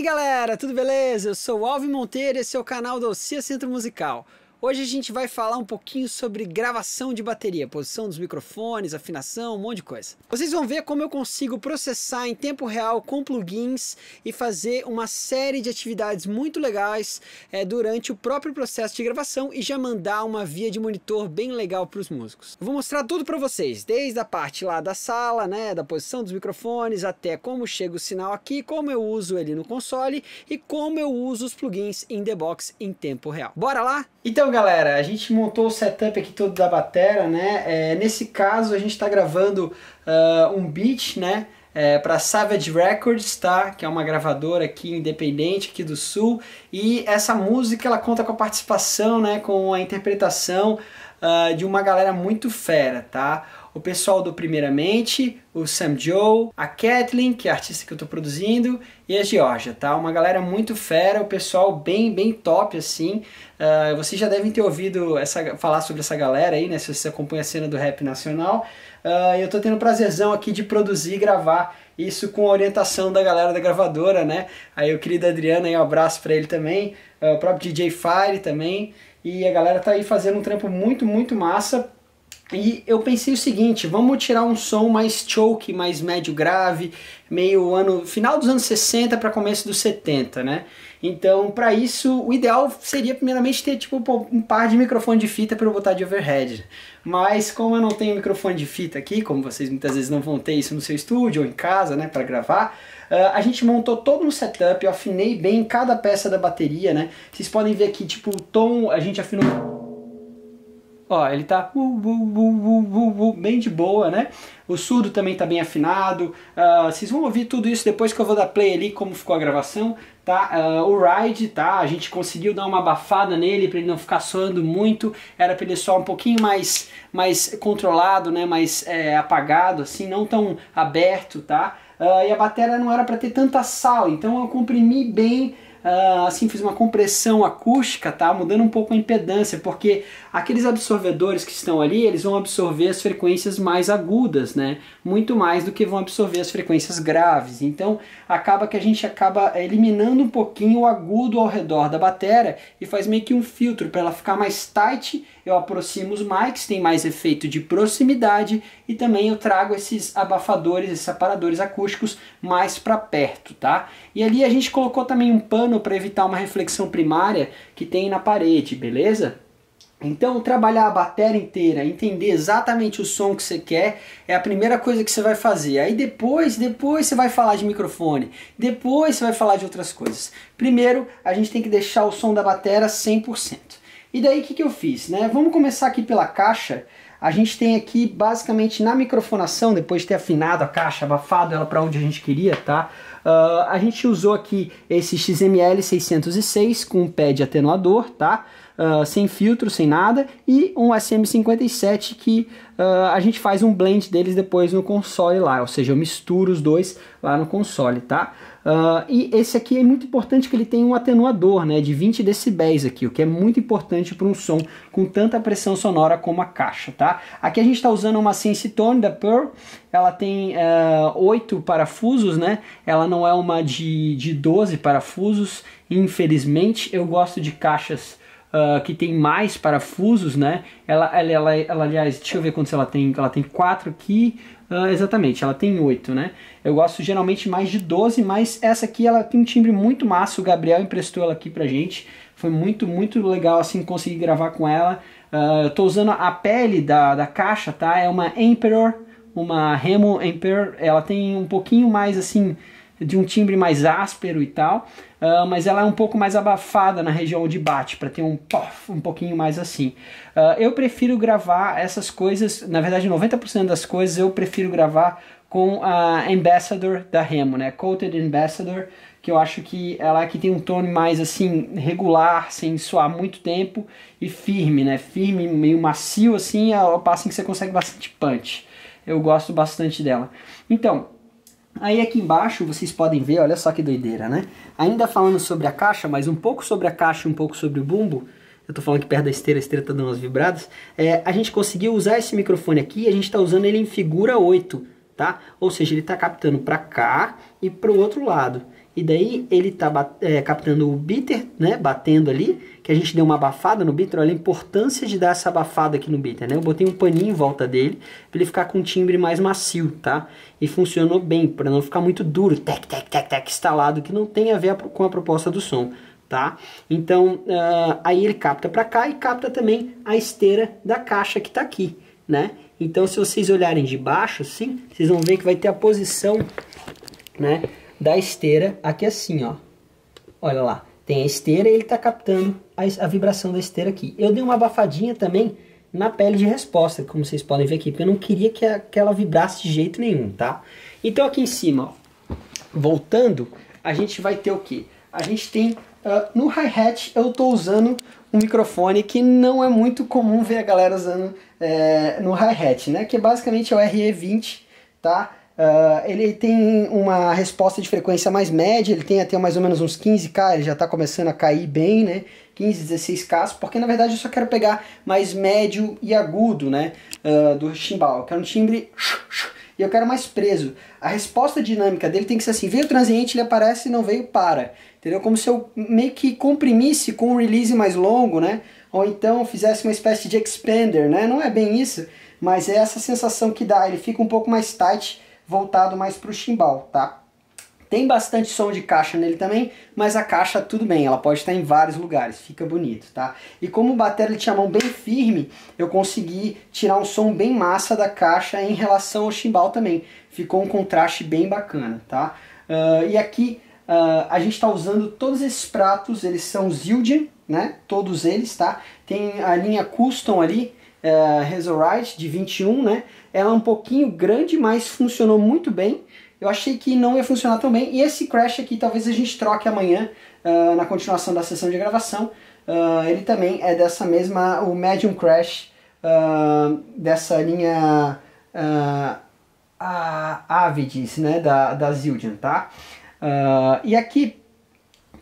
aí galera, tudo beleza? Eu sou o Alvin Monteiro e esse é o canal do Ocia Centro Musical. Hoje a gente vai falar um pouquinho sobre gravação de bateria, posição dos microfones, afinação, um monte de coisa. Vocês vão ver como eu consigo processar em tempo real com plugins e fazer uma série de atividades muito legais é, durante o próprio processo de gravação e já mandar uma via de monitor bem legal para os músicos. vou mostrar tudo para vocês, desde a parte lá da sala, né, da posição dos microfones, até como chega o sinal aqui, como eu uso ele no console e como eu uso os plugins in the box em tempo real. Bora lá? Então galera, a gente montou o setup aqui todo da batera, né? É, nesse caso, a gente está gravando uh, um beat, né? É, para Savage Records, tá? Que é uma gravadora aqui independente aqui do Sul. E essa música ela conta com a participação, né? Com a interpretação uh, de uma galera muito fera, tá? o pessoal do Primeiramente, o Sam Joe, a Kathleen, que é a artista que eu tô produzindo, e a Georgia, tá? Uma galera muito fera, o pessoal bem, bem top, assim. Uh, vocês já devem ter ouvido essa, falar sobre essa galera aí, né? Se você acompanha a cena do rap nacional. Uh, eu tô tendo prazerzão aqui de produzir e gravar isso com a orientação da galera da gravadora, né? Aí o querido Adriano aí, um abraço para ele também, uh, o próprio DJ Fire também. E a galera tá aí fazendo um trampo muito, muito massa e eu pensei o seguinte, vamos tirar um som mais choke, mais médio grave, meio ano final dos anos 60 para começo dos 70, né? Então, para isso, o ideal seria primeiramente ter tipo um par de microfone de fita para eu botar de overhead. Mas como eu não tenho microfone de fita aqui, como vocês muitas vezes não vão ter isso no seu estúdio ou em casa, né, para gravar, uh, a gente montou todo um setup, eu afinei bem cada peça da bateria, né? Vocês podem ver aqui tipo o tom, a gente afinou ó, ele tá bem de boa, né? O surdo também tá bem afinado. Ah, vocês vão ouvir tudo isso depois que eu vou dar play ali, como ficou a gravação, tá? Ah, o ride, tá? A gente conseguiu dar uma abafada nele para ele não ficar soando muito. Era para ele soar um pouquinho mais, mais controlado, né? Mais é, apagado, assim, não tão aberto, tá? Ah, e a bateria não era para ter tanta sal, então eu comprimi bem uh, assim, fiz uma compressão acústica, tá? Mudando um pouco a impedância, porque aqueles absorvedores que estão ali, eles vão absorver as frequências mais agudas, né? Muito mais do que vão absorver as frequências graves. Então, acaba que a gente acaba eliminando um pouquinho o agudo ao redor da bateria e faz meio que um filtro para ela ficar mais tight eu aproximo os mics, tem mais efeito de proximidade e também eu trago esses abafadores, esses aparadores acústicos mais para perto, tá? E ali a gente colocou também um pano para evitar uma reflexão primária que tem na parede, beleza? Então, trabalhar a bateria inteira, entender exatamente o som que você quer, é a primeira coisa que você vai fazer. Aí depois, depois você vai falar de microfone, depois você vai falar de outras coisas. Primeiro, a gente tem que deixar o som da bateria 100%. E daí o que, que eu fiz? Né? Vamos começar aqui pela caixa. A gente tem aqui basicamente na microfonação, depois de ter afinado a caixa, abafado ela para onde a gente queria, tá? Uh, a gente usou aqui esse XML 606 com um pad atenuador, tá? Ah, sem filtro, sem nada, e um SM57 que uh, a gente faz um blend deles depois no console lá, ou seja, eu misturo os dois lá no console, tá? Uh, e esse aqui é muito importante que ele tem um atenuador né, de 20 decibéis aqui, o que é muito importante para um som com tanta pressão sonora como a caixa, tá? Aqui a gente está usando uma Sensitone da Pearl, ela tem oito parafusos, né? Ela não é uma de, de 12 parafusos, infelizmente eu gosto de caixas uh, que tem mais parafusos, né? Ela, ela, ela, ela, aliás, deixa eu ver quantos ela tem. Ela tem quatro aqui. Uh, exatamente, ela tem oito, né? Eu gosto geralmente mais de 12, mas essa aqui ela tem um timbre muito massa. O Gabriel emprestou ela aqui pra gente. Foi muito, muito legal assim conseguir gravar com ela. Uh, eu tô usando a pele da, da caixa, tá? É uma Emperor, uma Remo Emperor. Ela tem um pouquinho mais assim de um timbre mais áspero e tal, uh, mas ela é um pouco mais abafada na região onde bate, para ter um pof, um pouquinho mais assim. Uh, eu prefiro gravar essas coisas, na verdade 90% das coisas eu prefiro gravar com a Ambassador da Remo, né, Coated Ambassador, que eu acho que ela é que tem um tom mais assim regular, sem soar muito tempo e firme, né? Firme, meio macio assim, ao passo em que você consegue bastante punch. Eu gosto bastante dela. Então, Aí aqui embaixo vocês podem ver, olha só que doideira, né? Ainda falando sobre a caixa, mas um pouco sobre a caixa um pouco sobre o bumbo, eu tô falando que perto da esteira, a esteira tá dando umas vibradas, é, a gente conseguiu usar esse microfone aqui, a gente tá usando ele em figura 8, tá? Ou seja, ele tá captando para cá e para o outro lado. E daí ele tá é, captando o bitter, né, batendo ali, que a gente deu uma abafada no bitter, olha a importância de dar essa abafada aqui no bitter, né? Eu botei um paninho em volta dele, para ele ficar com um timbre mais macio, tá? E funcionou bem, para não ficar muito duro, tec, tec, tec, tec, instalado, que não tem a ver com a proposta do som tá? Então, uh, aí ele capta para cá e capta também a esteira da caixa que está aqui, né? Então, se vocês olharem de baixo, assim vocês vão ver que vai ter a posição, né, da esteira aqui assim, ó. Olha lá tem a esteira e ele está captando a, a, vibração da esteira aqui. Eu dei uma abafadinha também na pele de resposta, como vocês podem ver aqui, porque eu não queria que, a, que ela vibrasse de jeito nenhum, tá? Então aqui em cima, ó, voltando, a gente vai ter o que? A gente tem, uh, no hi-hat eu estou usando um microfone que não é muito comum ver a galera usando é, no hi-hat, né? Que é basicamente é o RE20, tá? Uh, ele tem uma resposta de frequência mais média, ele tem até mais ou menos uns 15K, ele já está começando a cair bem, né? 15, 16K, porque na verdade eu só quero pegar mais médio e agudo, né? Uh, do chimbal. Eu quero um timbre e eu quero mais preso. A resposta dinâmica dele tem que ser assim: veio transiente, ele aparece, e não veio, para. Entendeu? Como se eu meio que comprimisse com um release mais longo, né? Ou então fizesse uma espécie de expander, né? Não é bem isso, mas é essa sensação que dá. Ele fica um pouco mais tight voltado mais para o chimbal, tá? Tem bastante som de caixa nele também, mas a caixa tudo bem, ela pode estar em vários lugares, fica bonito, tá? E como o bater ele tinha a mão bem firme, eu consegui tirar um som bem massa da caixa em relação ao chimbal também. Ficou um contraste bem bacana, tá? Uh, e aqui uh, a gente está usando todos esses pratos, eles são Zildjian, né? Todos eles, tá? Tem a linha Custom ali, é, Razorite de 21, né? Ela é um pouquinho grande, mas funcionou muito bem. Eu achei que não ia funcionar tão bem. E esse Crash aqui talvez a gente troque amanhã uh, na continuação da sessão de gravação. Uh, ele também é dessa mesma, o Medium Crash, uh, dessa linha Avidis, né, da, da Zildjian, tá? e aqui,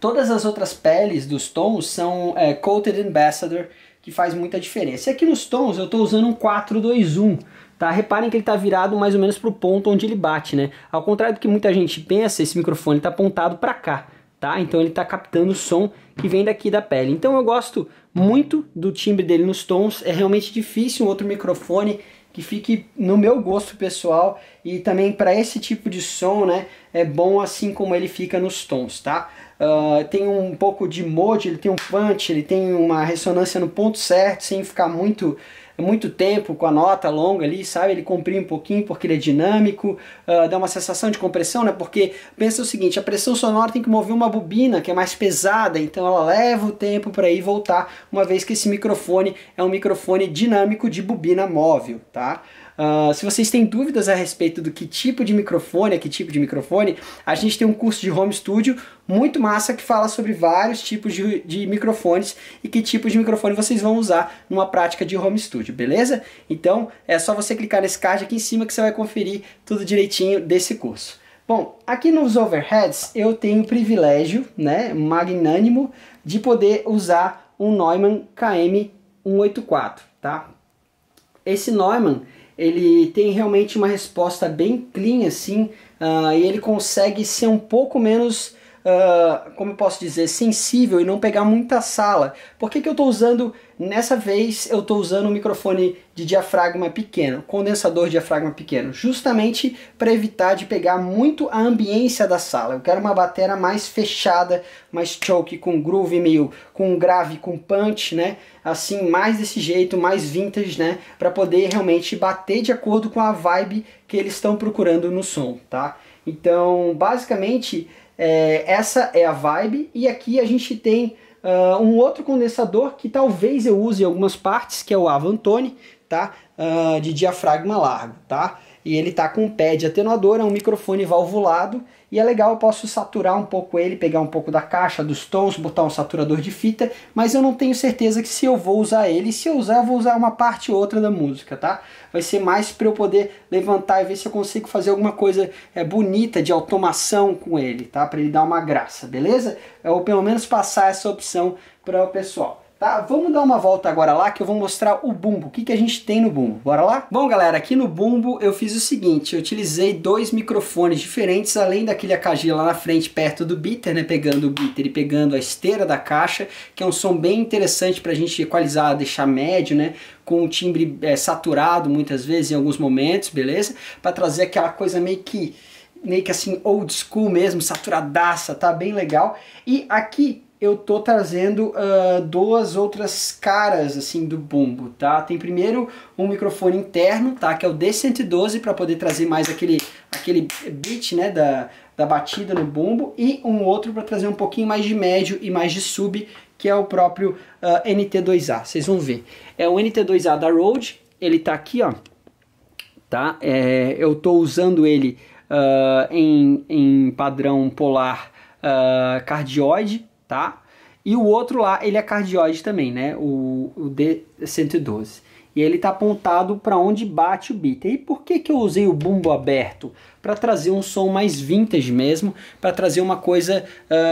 todas as outras peles dos tons são é, Coated Ambassador, que faz muita diferença. E aqui nos tons eu estou usando um 421. tá? Reparem que ele está virado mais ou menos para o ponto onde ele bate, né? Ao contrário do que muita gente pensa, esse microfone está apontado para cá, tá? Então ele está captando o som que vem daqui da pele. Então eu gosto muito do timbre dele nos tons. É realmente difícil um outro microfone que fique no meu gosto pessoal e também para esse tipo de som, né? É bom assim como ele fica nos tons, tá? Uh, tem um pouco de mode, ele tem um punch, ele tem uma ressonância no ponto certo, sem ficar muito é muito tempo com a nota longa ali, sabe? Ele comprime um pouquinho porque ele é dinâmico, uh, dá uma sensação de compressão, né? Porque pensa o seguinte, a pressão sonora tem que mover uma bobina que é mais pesada, então ela leva o tempo para ir voltar, uma vez que esse microfone é um microfone dinâmico de bobina móvel, tá? Ah, se vocês têm dúvidas a respeito do que tipo de microfone é que tipo de microfone, a gente tem um curso de home studio muito massa que fala sobre vários tipos de, de microfones e que tipo de microfone vocês vão usar numa prática de home studio, beleza? Então é só você clicar nesse card aqui em cima que você vai conferir tudo direitinho desse curso. Bom, aqui nos overheads eu tenho o privilégio, né, magnânimo, de poder usar um Neumann KM184, tá? Esse Neumann, ele tem realmente uma resposta bem clean assim uh, e ele consegue ser um pouco menos uh, como eu posso dizer, sensível e não pegar muita sala. Por que, que eu estou usando, nessa vez, eu estou usando um microfone de diafragma pequeno, condensador diafragma pequeno, justamente para evitar de pegar muito a ambiência da sala. Eu quero uma bateria mais fechada, mais choke, com groove meio, com grave, com punch, né? Assim, mais desse jeito, mais vintage, né? Para poder realmente bater de acordo com a vibe que eles estão procurando no som, tá? Então, basicamente, é, essa é a vibe e aqui a gente tem uh, um outro condensador que talvez eu use em algumas partes, que é o Avantone, tá? Uh, de diafragma largo, tá? E ele tá com um pad atenuador, é um microfone valvulado e é legal, eu posso saturar um pouco ele, pegar um pouco da caixa, dos tons, botar um saturador de fita, mas eu não tenho certeza que se eu vou usar ele, se eu usar, eu vou usar uma parte ou outra da música, tá? Vai ser mais para eu poder levantar e ver se eu consigo fazer alguma coisa é, bonita de automação com ele, tá? Para ele dar uma graça, beleza? Ou pelo menos passar essa opção para o pessoal. Tá? Vamos dar uma volta agora lá que eu vou mostrar o bumbo. O que, que a gente tem no bumbo? Bora lá? Bom, galera, aqui no bumbo eu fiz o seguinte. Eu utilizei dois microfones diferentes, além daquele AKG lá na frente perto do bitter, né? Pegando o bitter e pegando a esteira da caixa, que é um som bem interessante pra gente equalizar, deixar médio, né? Com um timbre é, saturado muitas vezes em alguns momentos, beleza? Pra trazer aquela coisa meio que meio que assim old school mesmo, saturadaça, tá bem legal. E aqui eu tô trazendo uh, duas outras caras assim do bumbo, tá? Tem primeiro um microfone interno, tá? Que é o D112 para poder trazer mais aquele aquele beat, né, da, da batida no bumbo e um outro para trazer um pouquinho mais de médio e mais de sub, que é o próprio uh, ah, NT2A. Vocês vão ver. É o NT2A da Rode, ele tá aqui, ó. Tá? É, eu tô usando ele uh, em, em padrão polar uh, cardioide, tá? E o outro lá, ele é cardioide também, né? O, o D112 e ele está apontado para onde bate o beat. E por que, que eu usei o bumbo aberto? Para trazer um som mais vintage mesmo, para trazer uma coisa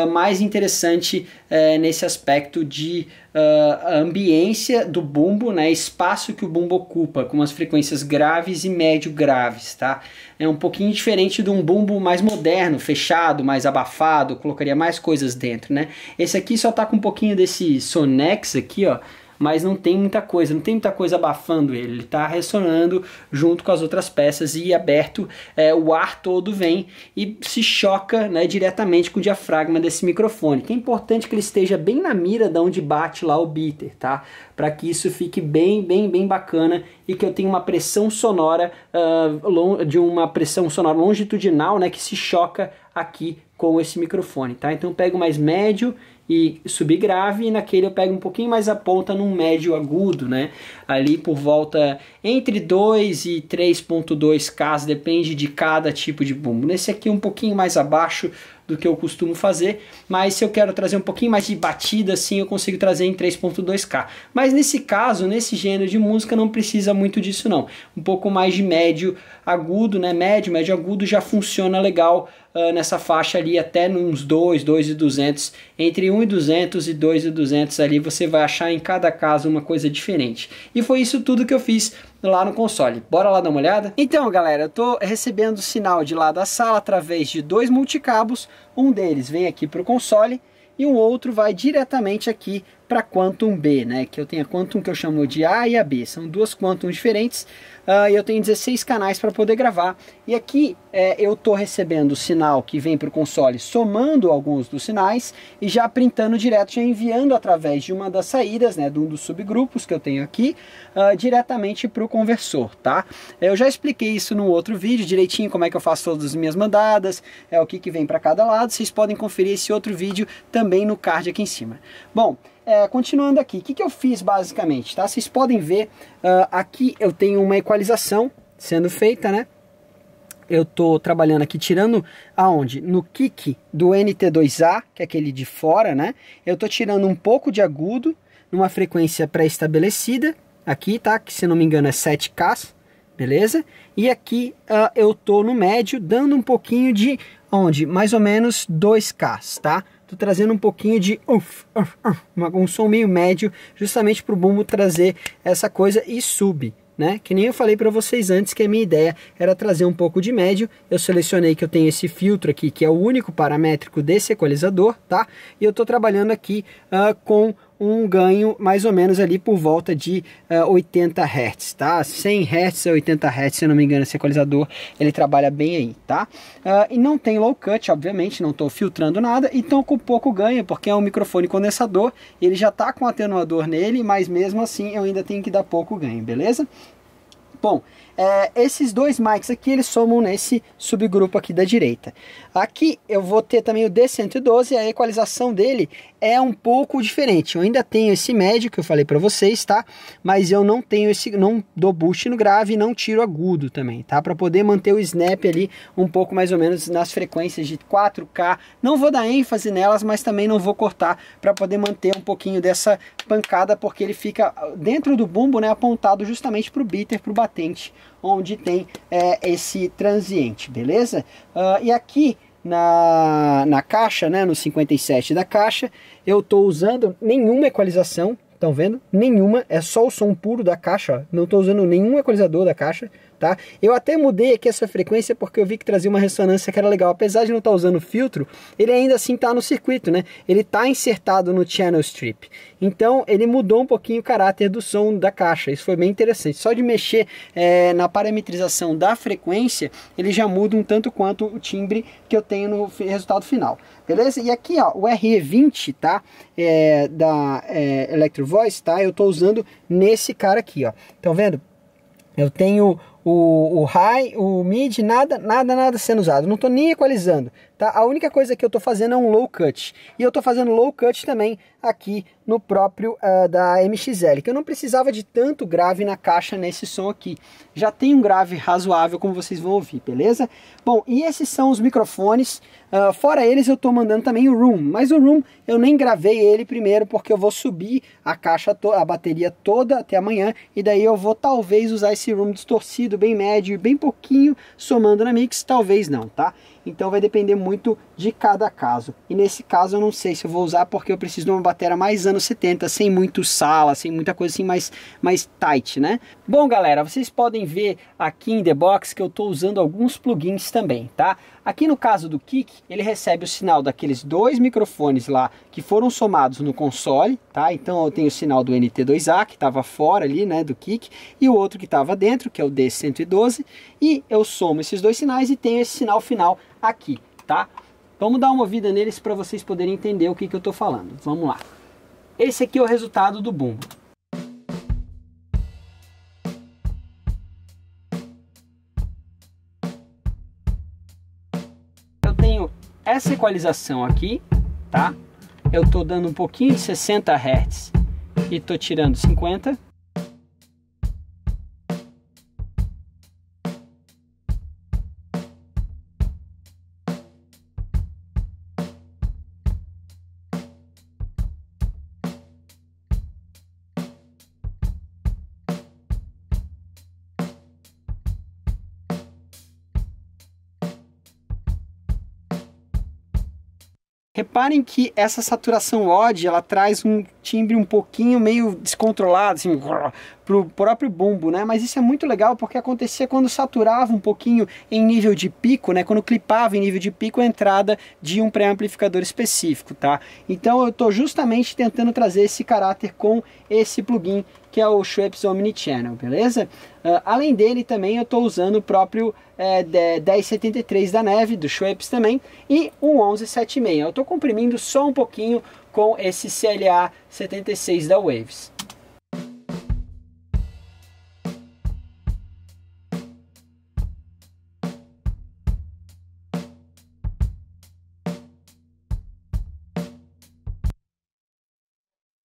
uh, mais interessante uh, nesse aspecto de uh, ambiência do bumbo, né? espaço que o bumbo ocupa, com as frequências graves e médio graves. Tá? É um pouquinho diferente de um bumbo mais moderno, fechado, mais abafado, colocaria mais coisas dentro. Né? Esse aqui só está com um pouquinho desse sonex aqui, ó mas não tem muita coisa, não tem muita coisa abafando ele, ele está ressonando junto com as outras peças e aberto, é, o ar todo vem e se choca né, diretamente com o diafragma desse microfone, que é importante que ele esteja bem na mira de onde bate lá o beater, tá? Para que isso fique bem, bem, bem bacana e que eu tenha uma pressão sonora, uh, de uma pressão sonora longitudinal, né, que se choca aqui com esse microfone, tá? Então pego mais médio e subir grave, e naquele eu pego um pouquinho mais a ponta num médio agudo, né? Ali por volta entre 2 e 3.2 k depende de cada tipo de bumbo. Nesse aqui um pouquinho mais abaixo do que eu costumo fazer, mas se eu quero trazer um pouquinho mais de batida assim, eu consigo trazer em 3.2K. Mas nesse caso, nesse gênero de música não precisa muito disso não. Um pouco mais de médio agudo, né? Médio, médio agudo já funciona legal ah, nessa faixa ali até uns 2, 2 e 200, entre 1 e 200 e 2 e 200 ali você vai achar em cada caso uma coisa diferente. E foi isso tudo que eu fiz lá no console. Bora lá dar uma olhada? Então, galera, eu tô recebendo sinal de lá da sala através de dois multicabos. Um deles vem aqui para o console e um outro vai diretamente aqui para quantum B, né? Que eu tenho a quantum que eu chamo de A e a B, são duas Quantum diferentes. Uh, e eu tenho 16 canais para poder gravar. E aqui é, eu estou recebendo o sinal que vem para o console, somando alguns dos sinais e já printando direto, já enviando através de uma das saídas, né? De um dos subgrupos que eu tenho aqui, uh, diretamente para o conversor, tá? Eu já expliquei isso no outro vídeo direitinho como é que eu faço todas as minhas mandadas, é o que que vem para cada lado. Vocês podem conferir esse outro vídeo também no card aqui em cima. Bom é, continuando aqui, o que, que eu fiz basicamente, tá? Vocês podem ver, uh, aqui eu tenho uma equalização sendo feita, né? eu estou trabalhando aqui, tirando aonde? No kick do NT2A, que é aquele de fora, né? Eu estou tirando um pouco de agudo, numa frequência pré-estabelecida, aqui, tá? Que se não me engano é 7K, beleza? E aqui uh, eu estou no médio, dando um pouquinho de, onde? Mais ou menos 2K, tá? Estou trazendo um pouquinho de umf, umf, umf, um som meio médio, justamente para o bumbo trazer essa coisa e sub. Né? Que nem eu falei para vocês antes que a minha ideia era trazer um pouco de médio. Eu selecionei que eu tenho esse filtro aqui, que é o único paramétrico desse equalizador, tá? E eu estou trabalhando aqui uh, com um ganho mais ou menos ali por volta de uh, 80 Hz, tá? 100 Hz a 80 Hz, se eu não me engano, esse equalizador ele trabalha bem aí, tá? Uh, e não tem low cut, obviamente, não estou filtrando nada, então com pouco ganho, porque é um microfone condensador, ele já está com um atenuador nele, mas mesmo assim eu ainda tenho que dar pouco ganho, beleza? Bom, é, esses dois mics aqui, eles somam nesse subgrupo aqui da direita. Aqui eu vou ter também o D112, a equalização dele é um pouco diferente. Eu ainda tenho esse médio que eu falei para vocês, tá? Mas eu não tenho esse, não dou boost no grave e não tiro agudo também, tá? Para poder manter o snap ali um pouco mais ou menos nas frequências de 4K. Não vou dar ênfase nelas, mas também não vou cortar para poder manter um pouquinho dessa pancada, porque ele fica dentro do bumbo, né, apontado justamente para o bitter, o batente onde tem é, esse transiente, beleza? Uh, e aqui na, na caixa, né, no 57 da caixa, eu estou usando nenhuma equalização, estão vendo? Nenhuma, é só o som puro da caixa, ó. não estou usando nenhum equalizador da caixa, tá? Eu até mudei aqui essa frequência porque eu vi que trazia uma ressonância que era legal. Apesar de não estar tá usando filtro, ele ainda assim está no circuito, né? Ele está insertado no channel strip. Então ele mudou um pouquinho o caráter do som da caixa. Isso foi bem interessante. Só de mexer é, na parametrização da frequência, ele já muda um tanto quanto o timbre que eu tenho no resultado final. Beleza? E aqui, ó, o RE20, tá? É, da é, Electro Voice, tá? Eu estou usando nesse cara aqui, ó. Estão vendo? Eu tenho o, o high, o mid, nada, nada, nada sendo usado. Não estou nem equalizando tá? A única coisa que eu estou fazendo é um low cut. E eu estou fazendo low cut também aqui no próprio uh, da MXL, que eu não precisava de tanto grave na caixa nesse som aqui. Já tem um grave razoável, como vocês vão ouvir, beleza? Bom, e esses são os microfones. Uh, fora eles, eu estou mandando também o Room, mas o Room eu nem gravei ele primeiro, porque eu vou subir a caixa, a bateria toda até amanhã, e daí eu vou talvez usar esse Room distorcido, bem médio, bem pouquinho, somando na mix, talvez não, tá? Então vai depender muito de cada caso. E nesse caso eu não sei se eu vou usar porque eu preciso de uma bateria mais anos 70, sem muito sala, sem muita coisa assim mais, mais tight, né? Bom, galera, vocês podem ver aqui em The Box que eu estou usando alguns plugins também, tá? Aqui no caso do Kik, ele recebe o sinal daqueles dois microfones lá que foram somados no console, tá? Então eu tenho o sinal do NT2A, que estava fora ali, né, do Kik, e o outro que estava dentro, que é o D112, e eu somo esses dois sinais e tenho esse sinal final aqui, tá? Vamos dar uma ouvida neles para vocês poderem entender o que, que eu estou falando. Vamos lá. Esse aqui é o resultado do bumbo. Eu tenho essa equalização aqui, tá? Eu estou dando um pouquinho de 60 Hz e estou tirando 50 Reparem que essa saturação odd ela traz um timbre um pouquinho meio descontrolado, assim, pro próprio bombo, né? Mas isso é muito legal porque acontecia quando saturava um pouquinho em nível de pico, né? Quando clipava em nível de pico a entrada de um pré-amplificador específico, tá? Então eu estou justamente tentando trazer esse caráter com esse plugin que é o Schweppes Omnichannel, beleza? Uh, além dele também eu estou usando o próprio é, eh, 1073 da Neve, do Schweppes também, e um 1176. Eu estou comprimindo só um pouquinho com esse CLA 76 da Waves.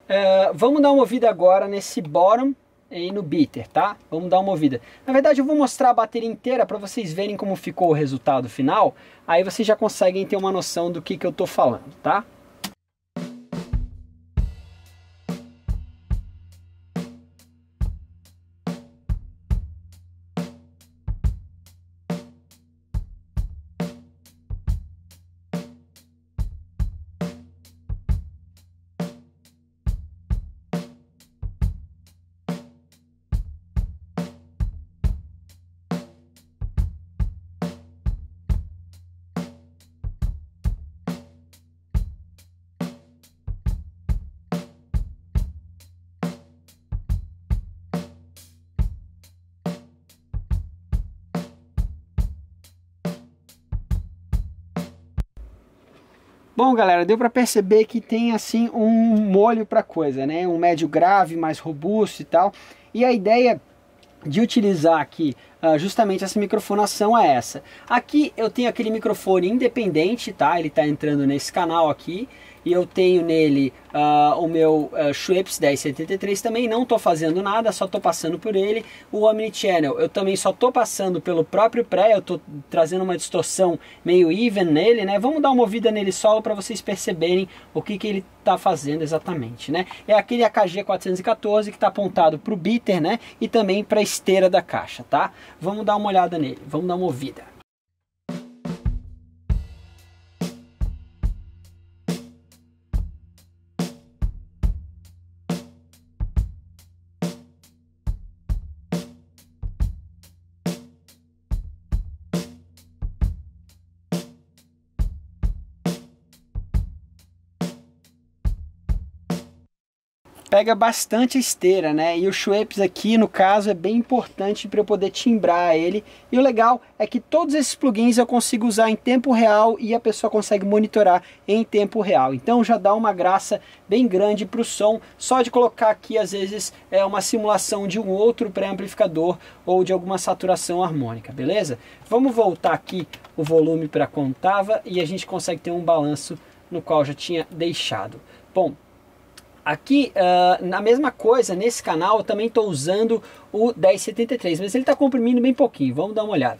Uh, vamos dar uma ouvida agora nesse bottom e no bitter, tá? Vamos dar uma ouvida. Na verdade, eu vou mostrar a bateria inteira para vocês verem como ficou o resultado final. Aí vocês já conseguem ter uma noção do que, que eu estou falando, tá? Bom, galera, deu para perceber que tem assim um molho para coisa, né? Um médio grave, mais robusto e tal. E a ideia de utilizar aqui uh, justamente essa microfonação é essa. Aqui eu tenho aquele microfone independente, tá? Ele está entrando nesse canal aqui e eu tenho nele uh, o meu uh, Schweppes 1073 também, não estou fazendo nada, só estou passando por ele. O Omnichannel eu também só estou passando pelo próprio pré, eu estou trazendo uma distorção meio even nele, né? Vamos dar uma ouvida nele solo para vocês perceberem o que, que ele está fazendo exatamente, né? É aquele AKG 414 que está apontado para o bitter, né? E também para a esteira da caixa, tá? Vamos dar uma olhada nele, vamos dar uma ouvida. pega bastante esteira, né? E o Schweppes aqui, no caso, é bem importante para eu poder timbrar ele. E o legal é que todos esses plugins eu consigo usar em tempo real e a pessoa consegue monitorar em tempo real. Então já dá uma graça bem grande para o som, só de colocar aqui às vezes é uma simulação de um outro pré-amplificador ou de alguma saturação harmônica, beleza? Vamos voltar aqui o volume para quando estava e a gente consegue ter um balanço no qual já tinha deixado. Bom, Aqui, uh, na mesma coisa, nesse canal, eu também estou usando o 1073, mas ele está comprimindo bem pouquinho, vamos dar uma olhada.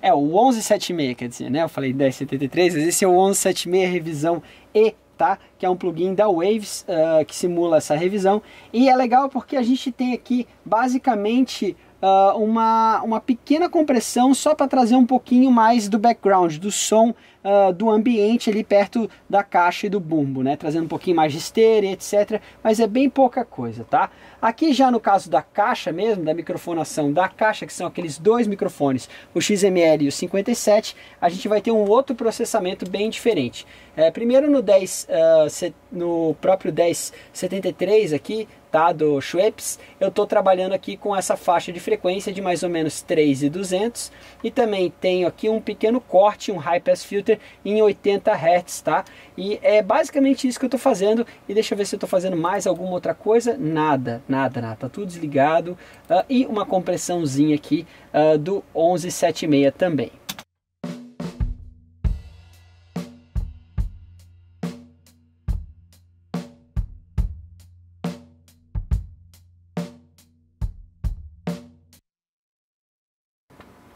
É, o 1176, quer dizer, né? Eu falei 1073, mas esse é o 1176 revisão E Tá? Que é um plugin da Waves uh, que simula essa revisão. E é legal porque a gente tem aqui basicamente uh, uma, uma pequena compressão só para trazer um pouquinho mais do background, do som uh, do ambiente ali perto da caixa e do bumbo, né? Trazendo um pouquinho mais de esteira, etc. Mas é bem pouca coisa, tá? Aqui já no caso da caixa mesmo, da microfonação da caixa, que são aqueles dois microfones, o XML e o 57, a gente vai ter um outro processamento bem diferente. É, primeiro no 10, uh, ah, no próprio 1073 aqui, Tá, do Schweppes, eu estou trabalhando aqui com essa faixa de frequência de mais ou menos 3,200 e também tenho aqui um pequeno corte, um high pass filter em 80 Hz, tá? E é basicamente isso que eu estou fazendo e deixa eu ver se eu estou fazendo mais alguma outra coisa, nada, nada, nada, tá tudo desligado uh, e uma compressãozinha aqui uh, do 1176 também.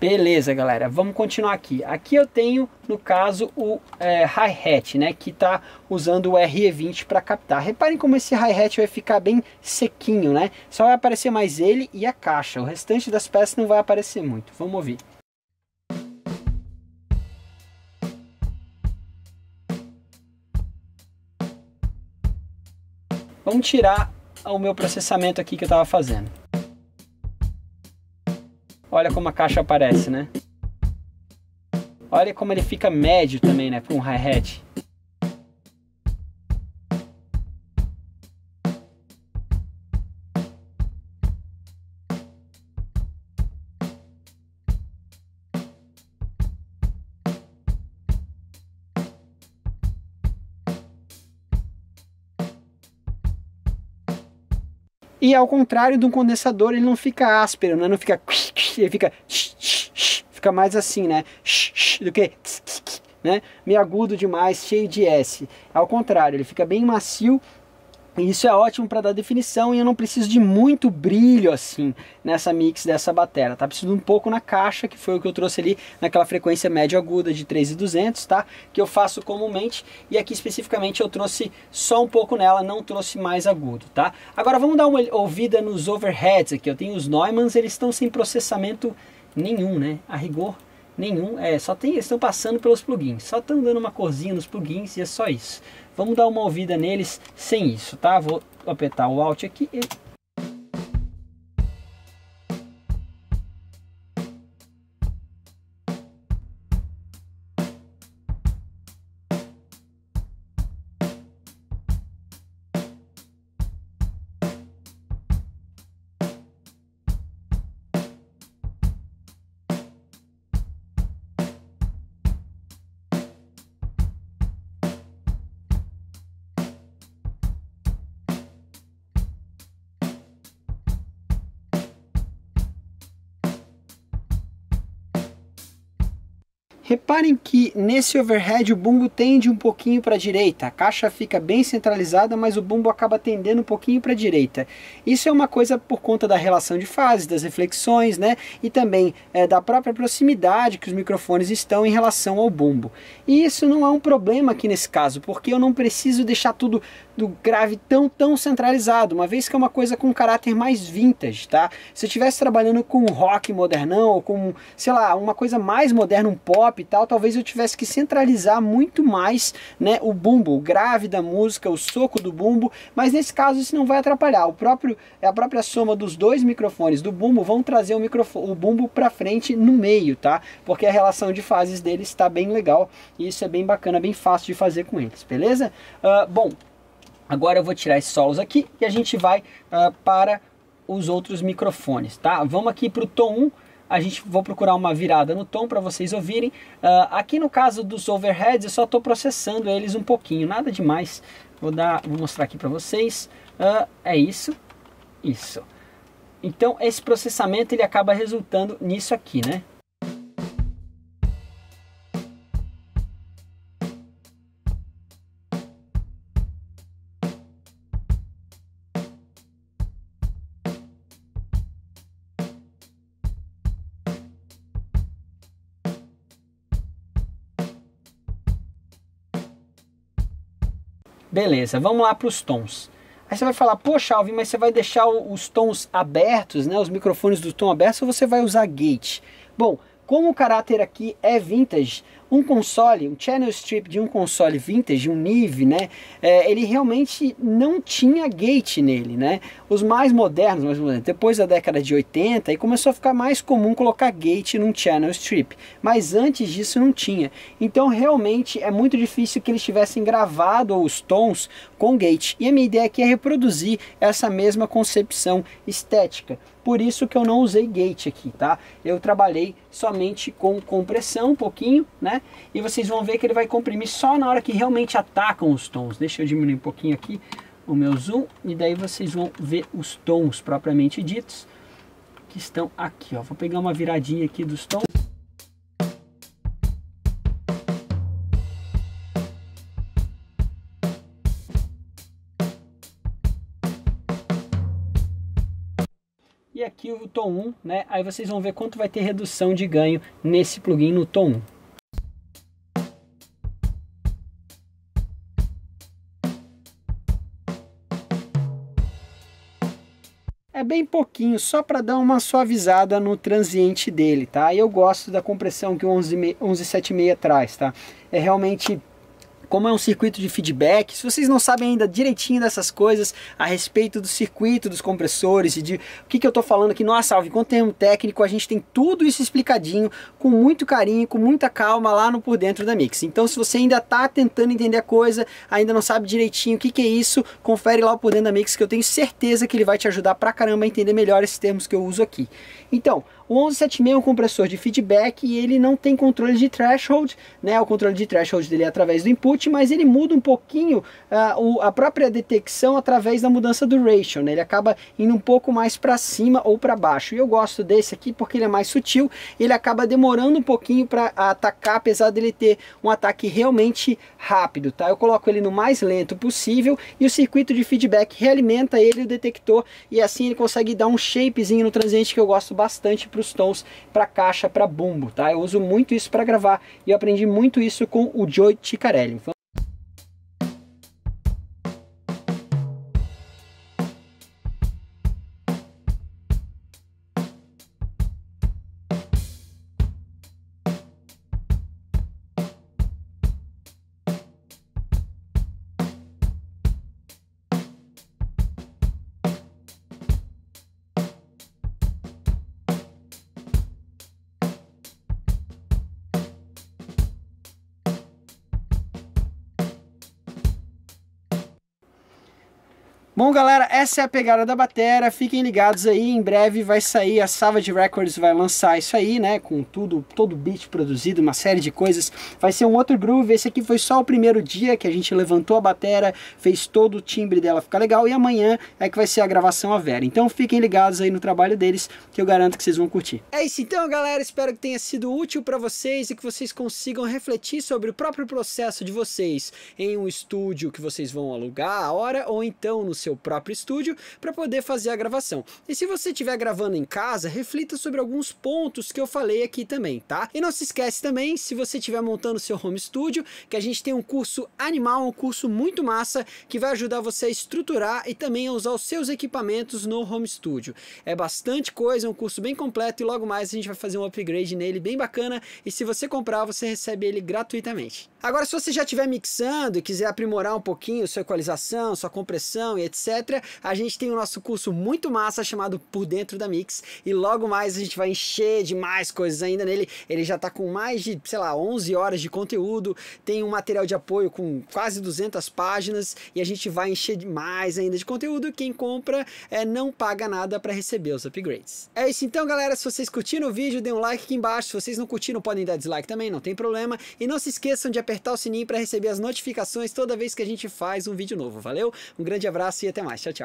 Beleza, galera, vamos continuar aqui. Aqui eu tenho, no caso, o é, hi-hat, né, que está usando o RE20 para captar. Reparem como esse hi-hat vai ficar bem sequinho, né? Só vai aparecer mais ele e a caixa. O restante das peças não vai aparecer muito. Vamos ouvir. Vamos tirar o meu processamento aqui que eu estava fazendo. Olha como a caixa aparece, né? Olha como ele fica médio também, né? Para um hi-hat. E ao contrário de um condensador, ele não fica áspero, né? não fica. Ele fica. Fica mais assim, né? Do que. Né? Meio agudo demais, cheio de S. Ao contrário, ele fica bem macio isso é ótimo para dar definição e eu não preciso de muito brilho assim nessa mix dessa batera, tá? Preciso um pouco na caixa, que foi o que eu trouxe ali naquela frequência médio aguda de 3200, tá? Que eu faço comumente e aqui especificamente eu trouxe só um pouco nela, não trouxe mais agudo, tá? Agora vamos dar uma ouvida nos overheads aqui. Eu tenho os Neumanns, eles estão sem processamento nenhum, né? A rigor nenhum, é, só tem, eles estão passando pelos plugins, só estão tá dando uma corzinha nos plugins e é só isso. Vamos dar uma ouvida neles sem isso, tá? Vou apertar o Alt aqui e Reparem que nesse overhead o bumbo tende um pouquinho para a direita, a caixa fica bem centralizada, mas o bumbo acaba tendendo um pouquinho para a direita. Isso é uma coisa por conta da relação de fase, das reflexões, né? E também é, da própria proximidade que os microfones estão em relação ao bumbo. E isso não é um problema aqui nesse caso, porque eu não preciso deixar tudo do grave tão, tão centralizado, uma vez que é uma coisa com caráter mais vintage, tá? Se eu estivesse trabalhando com rock modernão, ou com, sei lá, uma coisa mais moderna, um pop, capital, talvez eu tivesse que centralizar muito mais né, o bumbo, o grave da música, o soco do bumbo, mas nesse caso isso não vai atrapalhar. O próprio, a própria soma dos dois microfones do bumbo vão trazer o, microfone, o bumbo para frente no meio, tá? Porque a relação de fases dele está bem legal e isso é bem bacana, bem fácil de fazer com eles, beleza? Uh, bom, agora eu vou tirar esses solos aqui e a gente vai uh, para os outros microfones, tá? Vamos aqui para o tom 1, a gente vou procurar uma virada no tom para vocês ouvirem. Uh, aqui no caso dos overheads, eu só estou processando eles um pouquinho, nada demais. Vou dar, vou mostrar aqui para vocês. Uh, é isso, isso. Então esse processamento ele acaba resultando nisso aqui, né? Beleza, vamos lá para os tons. Aí você vai falar, poxa Alvin, mas você vai deixar os tons abertos, né, os microfones do tom aberto, ou você vai usar gate? Bom, como o caráter aqui é vintage, um console, um channel strip de um console vintage, um Nive, né? É, ele realmente não tinha gate nele, né? Os mais modernos, mais modernos, depois da década de 80, aí começou a ficar mais comum colocar gate num channel strip, mas antes disso não tinha. Então realmente é muito difícil que eles tivessem gravado os tons com gate. E a minha ideia aqui é reproduzir essa mesma concepção estética por isso que eu não usei gate aqui, tá? Eu trabalhei somente com compressão um pouquinho, né? E vocês vão ver que ele vai comprimir só na hora que realmente atacam os tons. Deixa eu diminuir um pouquinho aqui o meu zoom e daí vocês vão ver os tons propriamente ditos que estão aqui, ó. Vou pegar uma viradinha aqui dos tons. aqui o tom 1, né? Aí vocês vão ver quanto vai ter redução de ganho nesse plugin no tom 1. é bem pouquinho, só para dar uma suavizada no transiente dele, tá? Eu gosto da compressão que o 1176 traz, tá? É realmente como é um circuito de feedback. Se vocês não sabem ainda direitinho dessas coisas a respeito do circuito dos compressores e de o que, que eu estou falando aqui, nossa, salve, com termo técnico, a gente tem tudo isso explicadinho, com muito carinho, com muita calma lá no Por Dentro da Mix. Então, se você ainda está tentando entender a coisa, ainda não sabe direitinho o que, que é isso, confere lá o Por Dentro da Mix que eu tenho certeza que ele vai te ajudar pra caramba a entender melhor esses termos que eu uso aqui. Então, o 1176 é um compressor de feedback e ele não tem controle de threshold, né? O controle de threshold dele é através do input, mas ele muda um pouquinho uh, o, a própria detecção através da mudança do ratio, né? Ele acaba indo um pouco mais para cima ou para baixo. E eu gosto desse aqui porque ele é mais sutil, ele acaba demorando um pouquinho para atacar, apesar dele ter um ataque realmente rápido, tá? Eu coloco ele no mais lento possível e o circuito de feedback realimenta ele o detector e assim ele consegue dar um shapezinho no transiente que eu gosto bastante para os tons, para caixa, para bumbo, tá? Eu uso muito isso para gravar e eu aprendi muito isso com o Joe Ticarelli. Bom, galera, essa é a pegada da batera. Fiquem ligados aí, em breve vai sair, a Savage Records vai lançar isso aí, né? Com tudo, todo o beat produzido, uma série de coisas. Vai ser um outro groove. Esse aqui foi só o primeiro dia que a gente levantou a batera, fez todo o timbre dela ficar legal. E amanhã é que vai ser a gravação a Vera. Então fiquem ligados aí no trabalho deles, que eu garanto que vocês vão curtir. É isso então, galera. Espero que tenha sido útil para vocês e que vocês consigam refletir sobre o próprio processo de vocês em um estúdio que vocês vão alugar a hora ou então no seu seu próprio estúdio para poder fazer a gravação. E se você estiver gravando em casa, reflita sobre alguns pontos que eu falei aqui também, tá? E não se esquece também, se você estiver montando seu home studio, que a gente tem um curso animal, um curso muito massa, que vai ajudar você a estruturar e também a usar os seus equipamentos no home studio. É bastante coisa, é um curso bem completo e logo mais a gente vai fazer um upgrade nele bem bacana e se você comprar, você recebe ele gratuitamente. Agora, se você já estiver mixando e quiser aprimorar um pouquinho sua equalização, sua compressão e etc, etc. A gente tem o nosso curso muito massa chamado Por Dentro da Mix e logo mais a gente vai encher de mais coisas ainda nele. Ele já tá com mais de, sei lá, 11 horas de conteúdo, tem um material de apoio com quase 200 páginas e a gente vai encher de mais ainda de conteúdo. Quem compra é, não paga nada para receber os upgrades. É isso então, galera. Se vocês curtiram o vídeo, dê um like aqui embaixo. Se vocês não curtiram, podem dar dislike também, não tem problema. E não se esqueçam de apertar o sininho para receber as notificações toda vez que a gente faz um vídeo novo. Valeu? Um grande abraço e e até mais. Tchau, tchau.